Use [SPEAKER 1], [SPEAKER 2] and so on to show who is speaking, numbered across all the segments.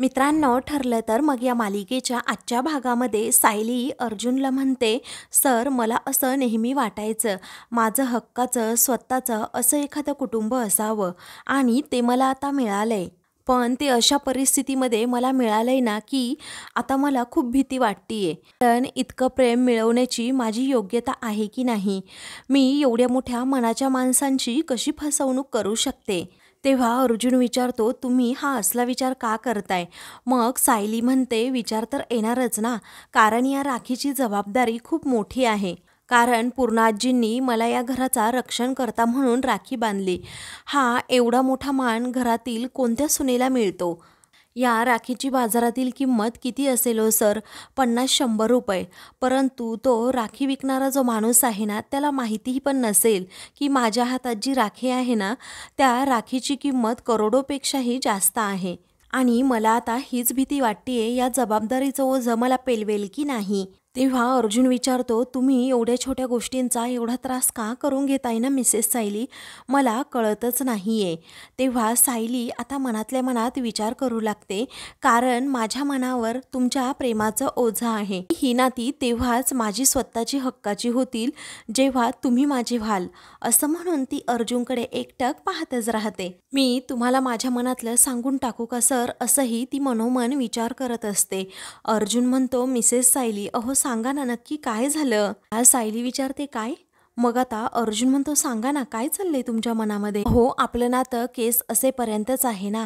[SPEAKER 1] मित्रांनो ठरलं तर मग या मालिकेच्या आजच्या भागामध्ये सायली अर्जुनला म्हणते सर मला असं नेहमी वाटायचं माझं हक्काचं स्वतःचं असं एखादं कुटुंब असावं आणि ते मला आता मिळालंय पण ते अशा परिस्थितीमध्ये मला मिळालंय ना की आता मला खूप भीती वाटतीये कारण इतकं प्रेम मिळवण्याची माझी योग्यता आहे की नाही मी एवढ्या मोठ्या मनाच्या माणसांची कशी फसवणूक करू शकते तेव्हा अर्जुन विचारतो तुम्ही हा असला विचार का करताय मग सायली म्हणते विचार तर येणारच ना कारण या राखीची जबाबदारी खूप मोठी आहे कारण पूर्णाजींनी मला या घराचा रक्षण करता म्हणून राखी बांधली हा एवढा मोठा मान घरातील कोणत्या सुनेला मिळतो या राखीची बाजारातील किंमत किती असेल हो सर पन्नास शंभर रुपये परंतु तो राखी विकणारा जो माणूस आहे ना त्याला माहितीही पण नसेल की माझ्या हातात जी राखी आहे ना त्या राखीची किंमत करोडोपेक्षाही जास्त आहे आणि मला आता हीच भीती वाटते या जबाबदारीचं ओझं मला पेलवेल की नाही तेव्हा अर्जुन विचारतो तुम्ही एवढ्या छोट्या गोष्टींचा एवढा त्रास का करून घेताय ना मिसेस सायली मला कळतच नाही आहे तेव्हा सायली आता मनातल्या मनात विचार करू लागते कारण माझ्या मनावर तुमच्या प्रेमाचं ओझा आहे ही नाती तेव्हाच माझी स्वतःची हक्काची होतील जेव्हा तुम्ही माझे व्हाल असं म्हणून ती अर्जुनकडे एकटक पाहतच राहते मी तुम्हाला माझ्या मनातलं सांगून टाकू का सर असंही ती मनोमन विचार करत असते अर्जुन म्हणतो मिसेस सायली अहो सांगा ना नक्की काय झालं आज सायली विचारते काय मग आता अर्जुन म्हणतो सांगा ना काय चाललंय तुमच्या मनामध्ये हो आपलं नातं केस असेपर्यंतच आहे ना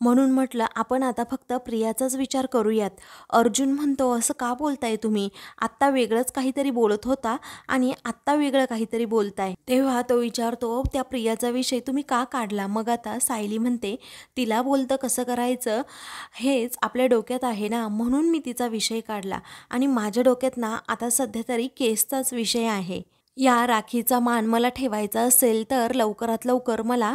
[SPEAKER 1] म्हणून म्हटलं आपण आता फक्त प्रियाचाच विचार करूयात अर्जुन म्हणतो असं का बोलताय तुम्ही आत्ता वेगळंच काहीतरी बोलत होता आणि आत्ता वेगळं काहीतरी बोलताय तेव्हा तो विचारतो त्या प्रियाचा विषय तुम्ही का काढला मग आता सायली म्हणते तिला बोलतं कसं करायचं हेच आपल्या डोक्यात आहे ना म्हणून मी तिचा विषय काढला आणि माझ्या डोक्यात ना आता सध्या तरी केसचाच विषय आहे या राखीचा मान मला ठेवायचा असेल तर लवकरात लवकर मला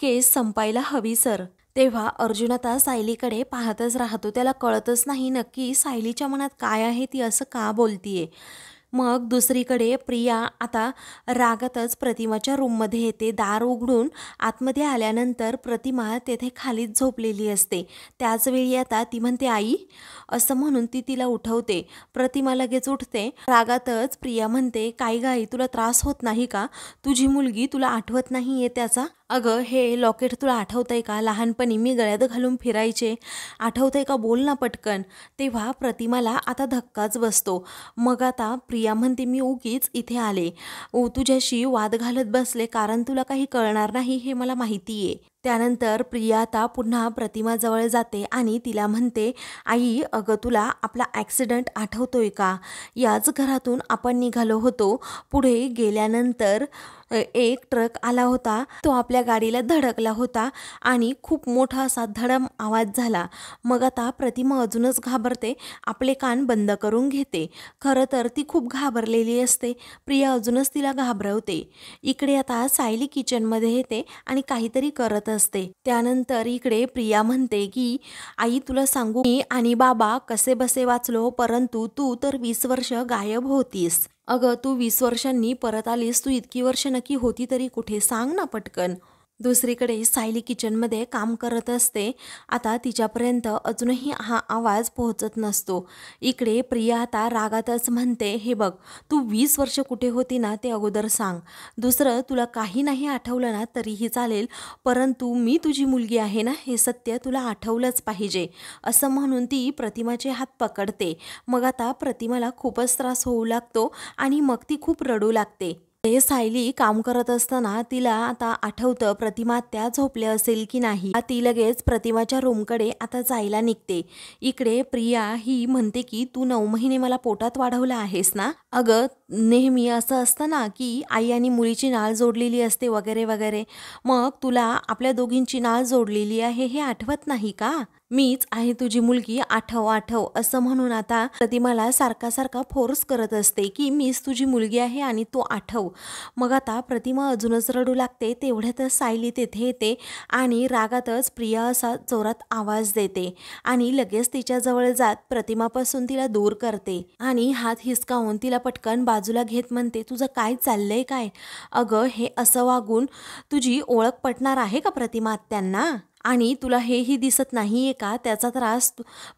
[SPEAKER 1] केस संपायला हवी सर तेव्हा अर्जुन आता सायलीकडे पाहतच राहतो त्याला कळतच नाही नक्की सायलीच्या मनात काय आहे ती असं का बोलतीये मग दुसरीकडे प्रिया आता रागातच प्रतिमाच्या रूममध्ये येते दार उघडून आतमध्ये आल्यानंतर प्रतिमा तेथे खालीच झोपलेली असते त्याचवेळी आता ती म्हणते आई असं म्हणून ती तिला उठवते प्रतिमा लगेच उठते रागातच प्रिया म्हणते काय गाई तुला त्रास होत नाही का तुझी मुलगी तुला आठवत नाही आहे त्याचा अगं हे लॉकेट तुला आहे का लहानपणी मी गळ्यात घालून फिरायचे आहे का बोल ना पटकन तेव्हा प्रतिमाला आता धक्काच बसतो मग आता प्रिया म्हणते मी उगीच इथे आले ओ तुझ्याशी वाद घालत बसले कारण तुला काही कळणार नाही हे मला माहिती आहे त्यानंतर प्रिया आता पुन्हा प्रतिमाजवळ जाते आणि तिला म्हणते आई अगं तुला आपला ॲक्सिडंट आठवतोय का याच घरातून आपण निघालो होतो पुढे गेल्यानंतर एक ट्रक आला होता तो आपल्या गाडीला धडकला होता आणि खूप मोठा असा धडम आवाज झाला मग आता प्रतिमा अजूनच घाबरते आपले कान बंद करून घेते खरं तर ती खूप घाबरलेली असते प्रिया अजूनच तिला घाबरवते इकडे आता सायली किचनमध्ये येते आणि काहीतरी करत असते त्यानंतर इकडे प्रिया म्हणते की आई तुला सांगू मी आणि बाबा कसे बसे वाचलो परंतु तू तर वीस वर्ष गायब होतीस अगं तू वीस वर्षांनी परत आलीस तू इतकी वर्ष नक्की होती तरी कुठे सांग ना पटकन दुसरीकडे सायली किचनमध्ये काम करत असते आता तिच्यापर्यंत अजूनही हा आवाज पोहोचत नसतो इकडे प्रिया आता रागातच म्हणते हे बघ तू वीस वर्ष कुठे होती ना ते अगोदर सांग दुसरं तुला काही नाही आठवलं ना तरीही चालेल परंतु मी तुझी मुलगी आहे ना हे सत्य तुला आठवलंच पाहिजे असं म्हणून ती प्रतिमाचे हात पकडते मग आता प्रतिमाला खूपच त्रास होऊ लागतो आणि मग ती खूप रडू लागते हे सायली काम करत असताना तिला आता आठवतं प्रतिमा त्या झोपल्या असेल की नाही ती लगेच प्रतिमाच्या रूमकडे आता जायला निघते इकडे प्रिया ही म्हणते की तू नऊ महिने मला पोटात वाढवला आहेस ना अगं नेहमी असं असतं ना की आई आणि मुलीची नाळ जोडलेली असते वगैरे वगैरे मग तुला आपल्या दोघींची नाळ जोडलेली आहे हे आठवत नाही का मीच आहे तुझी मुलगी आठव आठव असं म्हणून आता प्रतिमाला सारखा सारखा फोर्स करत असते की मीच तुझी मुलगी आहे आणि तू आठव मग आता प्रतिमा अजूनच रडू लागते तेवढ्यातच सायली तेथे येते आणि रागातच प्रिया असा जोरात आवाज देते आणि लगेच तिच्याजवळ जात प्रतिमापासून तिला दूर करते आणि हात हिसकावून तिला पटकन बाजूला घेत म्हणते तुझं काय चाललंय काय अगं हे असं वागून तुझी ओळख पटणार आहे का प्रतिमा त्यांना आणि तुला हेही दिसत नाही आहे का त्याचा त्रास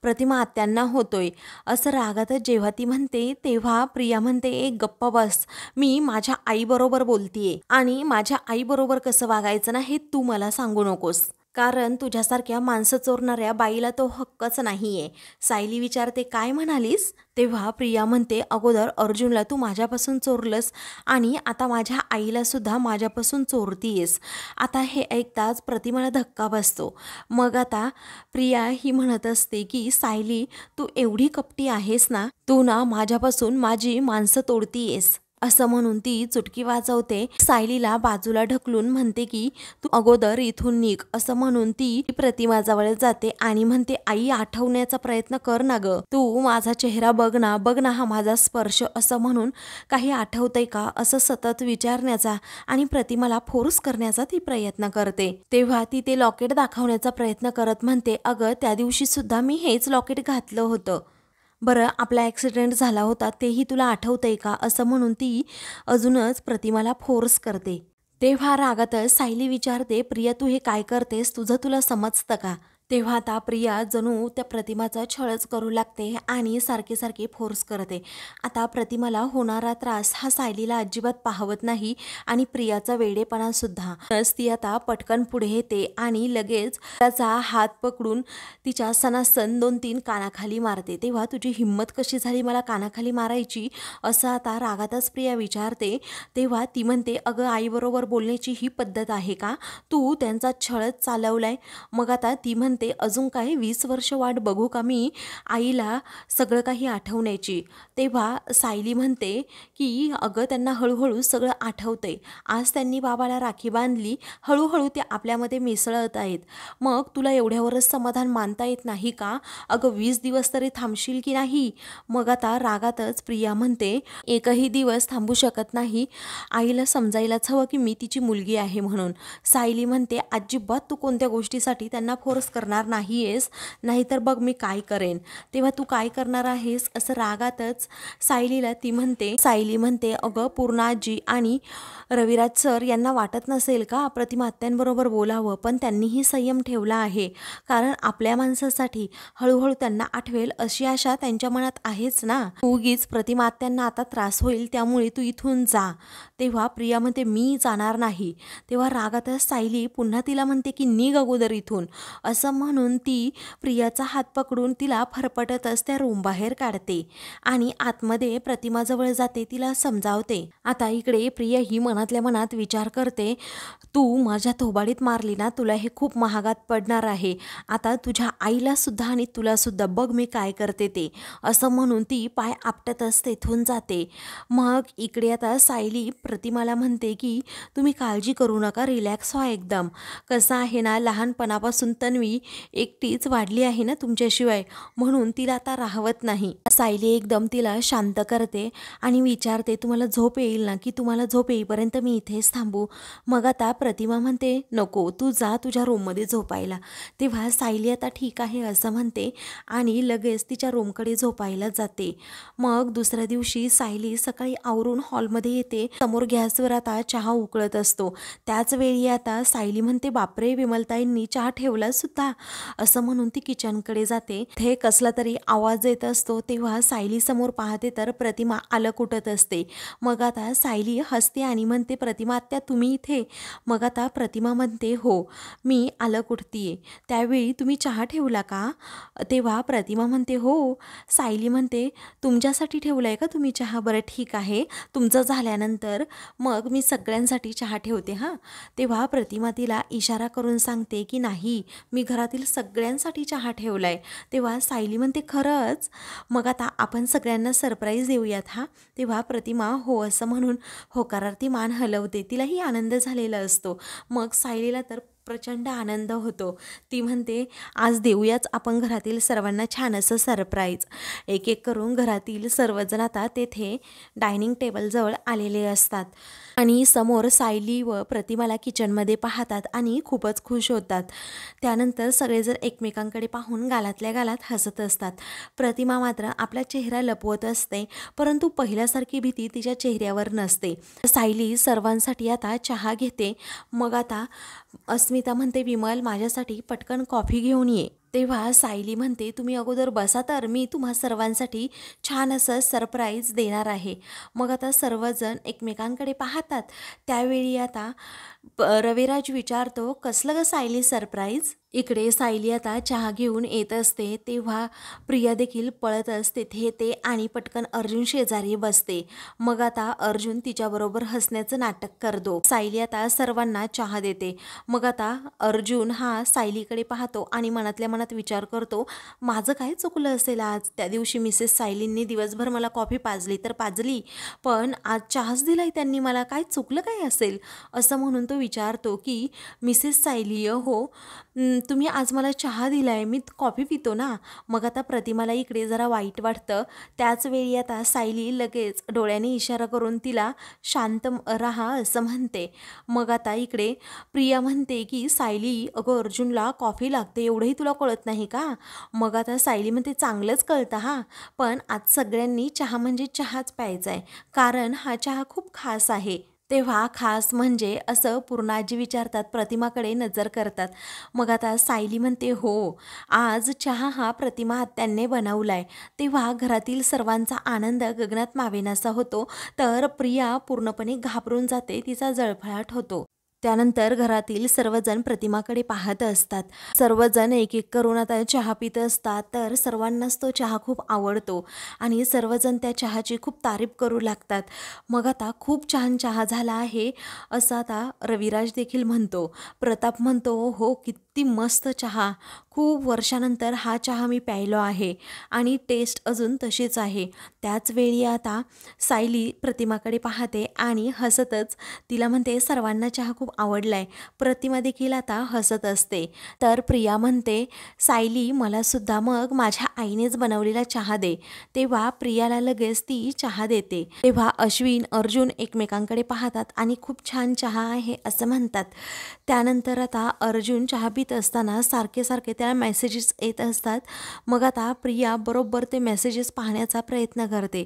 [SPEAKER 1] प्रतिमा आत्यांना होतोय असं रागात जेव्हा ती म्हणते तेव्हा प्रिया म्हणते एक गप्पा बस मी माझ्या आईबरोबर बोलतीये आणि माझ्या आईबरोबर कसं वागायचं ना हे तू मला सांगू नकोस कारण तुझ्यासारख्या माणसं चोरणाऱ्या बाईला तो हक्कच नाही आहे सायली विचारते काय म्हणालीस तेव्हा प्रिया म्हणते अगोदर अर्जुनला तू माझ्यापासून चोरलंस आणि आता माझ्या आईलासुद्धा माझ्यापासून येस आता हे ऐकताच प्रतिमाला धक्का बसतो मग आता प्रिया ही म्हणत असते की सायली तू एवढी कपटी आहेस ना तू ना माझ्यापासून माझी माणसं तोडतीयेस असं म्हणून ती चुटकी वाजवते सायलीला बाजूला ढकलून म्हणते की तू अगोदर इथून निघ असं म्हणून ती प्रतिमाजवळ जाते आणि म्हणते आई आठवण्याचा प्रयत्न कर ना ग तू माझा चेहरा बघ ना बघ ना हा माझा स्पर्श असं म्हणून काही आठवतंय का असं सतत विचारण्याचा आणि प्रतिमाला फोर्स करण्याचा ती प्रयत्न करते तेव्हा ती ते लॉकेट दाखवण्याचा प्रयत्न करत म्हणते अगं त्या दिवशी सुद्धा मी हेच लॉकेट घातलं होतं बरं आपला ॲक्सिडेंट झाला होता तेही तुला आठवतंय का असं म्हणून ती अजूनच प्रतिमाला फोर्स करते तेव्हा रागातच सायली विचारते प्रिया तू हे काय करतेस तुझं तुला समजतं का तेव्हा आता प्रिया जणू त्या प्रतिमाचा छळच करू लागते आणि सारखे सारखे फोर्स करते आता प्रतिमाला होणारा त्रास हा सायलीला अजिबात पाहवत नाही आणि प्रियाचा वेडेपणासुद्धा तस ती आता पटकन पुढे येते आणि लगेच त्याचा हात पकडून तिच्या सणासन दोन तीन कानाखाली मारते तेव्हा तुझी हिंमत कशी झाली मला कानाखाली मारायची असं आता रागातच प्रिया विचारते तेव्हा ती म्हणते अगं आईबरोबर बोलण्याची ही पद्धत आहे का तू त्यांचा छळच चालवलाय मग आता ती म्हणते अजून काही वीस वर्ष वाट बघू का मी आईला सगळं काही आठवण्याची तेव्हा सायली म्हणते की अगं त्यांना हळूहळू सगळं आठवतं आज त्यांनी बाबाला राखी बांधली हळूहळू ते आपल्यामध्ये मिसळत आहेत मग तुला एवढ्यावरच समाधान मानता येत नाही का अगं वीस दिवस तरी थांबशील की नाही मग आता रागातच प्रिया म्हणते एकही दिवस थांबू शकत नाही आईला समजायलाच हवं की मी तिची मुलगी आहे म्हणून सायली म्हणते अजिबात तू कोणत्या गोष्टीसाठी त्यांना फोर्स कर करणार नाही नाहीतर बघ मी काय करेन तेव्हा तू काय करणार आहेस असं रागातच सायलीला ती म्हणते सायली म्हणते अगं पूर्णाजी आणि रविराज सर यांना वाटत नसेल का प्रतिमात्यांबरोबर बोलावं पण त्यांनीही संयम ठेवला आहे कारण आपल्या माणसासाठी हळूहळू त्यांना आठवेल अशी आशा त्यांच्या मनात आहेच ना उगीच प्रतिमात्यांना आता त्रास होईल त्यामुळे तू इथून जा तेव्हा प्रिया म्हणते मी जाणार नाही तेव्हा रागातच सायली पुन्हा तिला म्हणते की नी अगोदर इथून असं म्हणून ती प्रियाचा हात पकडून तिला फरफटतच त्या रूमबाहेर काढते आणि आतमध्ये प्रतिमाजवळ जाते तिला समजावते आता इकडे प्रिया ही मनातल्या मनात विचार करते तू माझ्या थोबाडीत मारली ना तुला हे खूप महागात पडणार आहे आता तुझ्या आईला सुद्धा आणि सुद्धा बघ मी काय करते ते असं म्हणून ती पाय आपटतच तेथून जाते मग इकडे आता सायली प्रतिमाला म्हणते की तुम्ही काळजी करू नका रिलॅक्स व्हा एकदम कसं आहे ना लहानपणापासून तन्वी एकटीच वाढली आहे ना तुमच्याशिवाय म्हणून तिला आता राहवत नाही सायली एकदम तिला शांत करते आणि विचारते तुम्हाला झोप येईल ना की तुम्हाला झोप येईपर्यंत मी इथेच थांबू मग आता प्रतिमा म्हणते नको तू जा तुझ्या रूममध्ये झोपायला तेव्हा सायली आता ठीक आहे असं म्हणते आणि लगेच तिच्या रूमकडे झोपायला जाते मग दुसऱ्या दिवशी सायली सकाळी आवरून हॉलमध्ये येते समोर गॅसवर आता चहा उकळत असतो त्याचवेळी आता सायली म्हणते बापरे विमलताईंनी चहा ठेवला सुद्धा असं म्हणून ती किचनकडे जाते ते कसला तरी आवाज येत असतो तेव्हा सायली समोर पाहते तर प्रतिमा आलं कुठत असते मग आता सायली हसते आणि म्हणते प्रतिमा आत्या तुम्ही इथे मग आता प्रतिमा म्हणते हो मी आलं कुठतीये त्यावेळी तुम्ही चहा ठेवला का तेव्हा प्रतिमा म्हणते हो सायली म्हणते तुमच्यासाठी ठेवला आहे का तुम्ही चहा बरं ठीक आहे तुमचं झाल्यानंतर मग मी सगळ्यांसाठी चहा ठेवते हां तेव्हा प्रतिमा तिला इशारा करून सांगते की नाही मी घरात घरातील सगळ्यांसाठी चहा ठेवला आहे तेव्हा सायली म्हणते खरंच मग आता आपण सगळ्यांना सरप्राईज देऊयात हा तेव्हा प्रतिमा हो असं म्हणून होकारार्थी मान हलवते तिलाही आनंद झालेला असतो मग सायलीला तर प्रचंड आनंद होतो ती म्हणते आज देऊयाच आपण घरातील सर्वांना छान असं सरप्राईज एक एक करून घरातील सर्वजण आता तेथे डायनिंग टेबलजवळ आलेले असतात आणि समोर सायली व प्रतिमाला किचनमध्ये पाहतात आणि खूपच खुश होतात त्यानंतर सगळेजण एकमेकांकडे पाहून गालातल्या गालात हसत असतात प्रतिमा मात्र आपला चेहरा लपवत असते परंतु पहिल्यासारखी भीती तिच्या चेहऱ्यावर नसते सायली सर्वांसाठी आता चहा घेते मग आता अस्मि अस्मिता म्हणते विमल माझ्यासाठी पटकन कॉफी घेऊन ये तेव्हा सायली म्हणते तुम्ही अगोदर बसा तर मी तुम्हा सर्वांसाठी छान असं सरप्राईज देणार आहे मग आता सर्वजण एकमेकांकडे पाहतात त्यावेळी आता रविराज विचारतो कसलं ग सायली सरप्राईज इकडे सायली आता चहा घेऊन येत असते तेव्हा प्रिया देखील पळत असते हे ते आणि पटकन अर्जुन शेजारी बसते मग आता अर्जुन तिच्याबरोबर हसण्याचं नाटक करतो सायली आता सर्वांना चहा देते मग आता अर्जुन हा सायलीकडे पाहतो आणि मनातल्या मनात विचार करतो माझं काय चुकलं असेल आज त्या दिवशी मिसेस सायलींनी दिवसभर मला कॉफी पाजली तर पाजली पण आज चहाच दिलाय त्यांनी मला काय चुकलं काय असेल असं म्हणून तो विचारतो की मिसेस सायली हो तुम्ही आज मला चहा दिलाय मी कॉफी पितो ना मग आता प्रतिमाला इकडे जरा वाईट वाटतं त्याचवेळी आता सायली लगेच डोळ्याने इशारा करून तिला शांत राहा असं म्हणते मग आता इकडे प्रिया म्हणते की सायली अगं अर्जुनला कॉफी लागते एवढंही तुला कळत नाही का मग आता सायली म्हणते चांगलंच कळतं हा पण आज सगळ्यांनी चहा म्हणजे चहाच प्यायचा आहे कारण हा चहा खूप खास आहे तेव्हा खास म्हणजे असं पूर्णाजी विचारतात प्रतिमाकडे नजर करतात मग आता सायली म्हणते हो आज चहा हा प्रतिमा हत्यांनी बनवला आहे तेव्हा घरातील सर्वांचा आनंद गगनात मावेनासा होतो तर प्रिया पूर्णपणे घाबरून जाते तिचा जळफळाट होतो त्यानंतर घरातील सर्वजण प्रतिमाकडे पाहत असतात सर्वजण एक एक करून आता चहा पित असतात तर सर्वांनाच तो चहा खूप आवडतो आणि सर्वजण त्या चहाची खूप तारीफ करू लागतात मग आता खूप छान चहा झाला आहे असं आता रविराज देखील म्हणतो प्रताप म्हणतो हो कित ती मस्त चहा खूप वर्षानंतर हा चहा मी प्यायलो आहे आणि टेस्ट अजून तशीच आहे त्याच वेळी आता सायली प्रतिमाकडे पाहते आणि हसतच तिला म्हणते सर्वांना चहा खूप आवडला आहे प्रतिमा देखील आता हसत असते तर प्रिया म्हणते सायली मलासुद्धा मग माझ्या आईनेच बनवलेला चहा दे तेव्हा प्रियाला लगेच ती चहा देते तेव्हा अश्विन अर्जुन एकमेकांकडे पाहतात आणि खूप छान चहा आहे असं म्हणतात त्यानंतर आता अर्जुन चहा येत असताना सारखे सारखे त्याला मेसेजेस येत असतात मग आता प्रिया बरोबर ते मेसेजेस पाहण्याचा प्रयत्न करते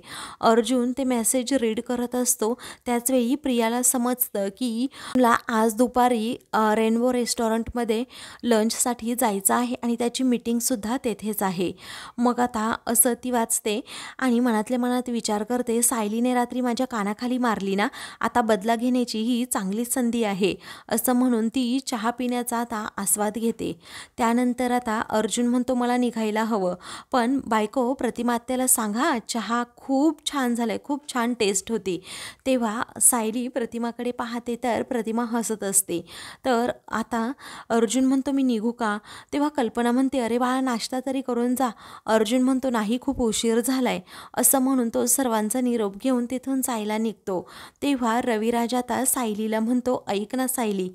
[SPEAKER 1] अर्जुन ते मेसेज रीड करत असतो त्याचवेळी प्रियाला समजतं की मला आज दुपारी रेनबो रेस्टॉरंटमध्ये लंचसाठी जायचं आहे आणि त्याची मिटिंगसुद्धा तेथेच आहे मग आता असं ती वाचते आणि मनातल्या मनात विचार करते सायलीने रात्री माझ्या कानाखाली मारली ना आता बदला घेण्याची ही चांगली संधी आहे असं म्हणून ती चहा पिण्याचा आता आस्वाद घेते त्यानंतर आता अर्जुन म्हणतो मला निघायला हवं पण बायको प्रतिमात्याला सांगा चहा खूप छान झाला आहे खूप छान टेस्ट होती तेव्हा सायली प्रतिमाकडे पाहते तर प्रतिमा हसत असते तर आता अर्जुन म्हणतो मी निघू का तेव्हा कल्पना म्हणते अरे बाळा नाश्ता तरी करून जा अर्जुन म्हणतो नाही खूप उशीर झाला असं म्हणून तो सर्वांचा निरोप घेऊन तिथून जायला निघतो तेव्हा रविराज आता सायलीला म्हणतो ऐक ना सायली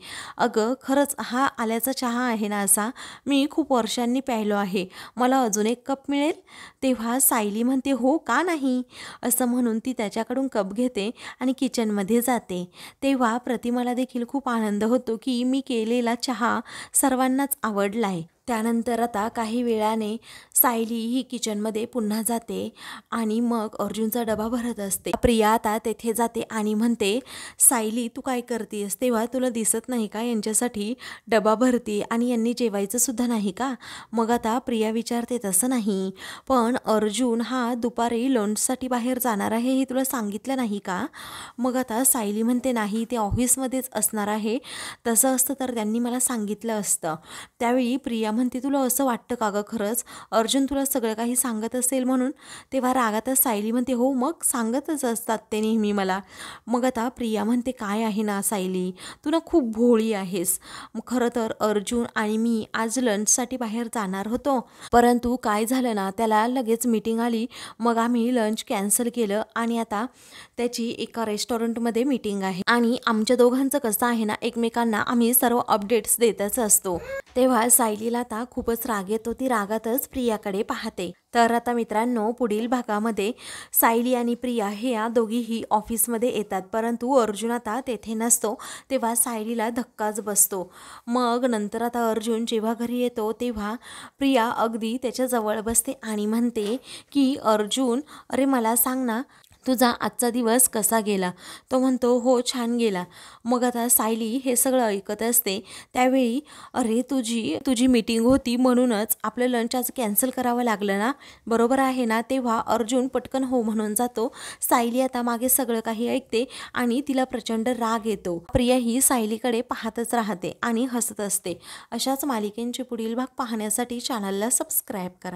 [SPEAKER 1] अगं खरंच हा आल्याचा चहा आहे ना असा मी खूप वर्षांनी प्यायलो आहे मला अजून एक कप मिळेल तेव्हा सायली म्हणते हो का नाही असं म्हणून ती त्याच्याकडून कप घेते आणि किचनमध्ये जाते तेव्हा प्रतिमाला देखील खूप आनंद होतो की मी केलेला चहा सर्वांनाच आवडला आहे त्यानंतर आता काही वेळाने सायली ही किचनमध्ये पुन्हा जाते आणि मग अर्जुनचा डबा भरत असते प्रिया आता तेथे जाते आणि म्हणते सायली तू काय करतेस तेव्हा तुला दिसत नाही का यांच्यासाठी डबा भरते आणि यांनी जेवायचं सुद्धा नाही का मग आता प्रिया विचारते तसं नाही पण अर्जुन हा दुपारी लंचसाठी बाहेर जाणार आहे हे तुला सांगितलं नाही का मग आता सायली म्हणते नाही ते ऑफिसमध्येच असणार आहे तसं असतं तर त्यांनी मला सांगितलं असतं त्यावेळी प्रिया म्हणते तुला असं वाटतं का गं खरंच अर्जुन तुला सगळं काही सांगत असेल म्हणून तेव्हा रागातच सायली म्हणते हो मग सांगतच असतात ते नेहमी मला मग आता प्रिया म्हणते काय आहे ना सायली तू ना खूप भोळी आहेस खरं तर अर्जुन आणि मी आज लंचसाठी बाहेर जाणार होतो परंतु काय झालं ना त्याला लगेच मीटिंग आली मग आम्ही लंच कॅन्सल केलं आणि आता त्याची एका रेस्टॉरंटमध्ये मीटिंग आहे आणि आमच्या दोघांचं कसं आहे ना एकमेकांना आम्ही सर्व अपडेट्स देतच असतो तेव्हा सायलीला आता खूपच राग येतो ती रागातच प्रियाकडे पाहते तर आता मित्रांनो पुढील भागामध्ये सायली आणि प्रिया हे या दोघीही ऑफिसमध्ये येतात परंतु अर्जुन आता तेथे नसतो तेव्हा सायलीला धक्काच बसतो मग नंतर आता अर्जुन जेव्हा घरी येतो तेव्हा प्रिया अगदी त्याच्याजवळ बसते आणि म्हणते की अर्जुन अरे मला सांग ना तुझा आजचा दिवस कसा गेला तो म्हणतो हो छान गेला मग आता सायली हे सगळं ऐकत असते त्यावेळी अरे तुझी तुझी मीटिंग होती म्हणूनच आपलं लंच आज कॅन्सल करावं लागलं ना बरोबर आहे ना तेव्हा अर्जुन पटकन हो म्हणून जातो सायली आता मागे सगळं काही ऐकते आणि तिला प्रचंड राग येतो प्रिया ही सायलीकडे पाहतच राहते आणि हसत असते अशाच मालिकेंचे पुढील भाग पाहण्यासाठी चॅनलला सबस्क्राईब करा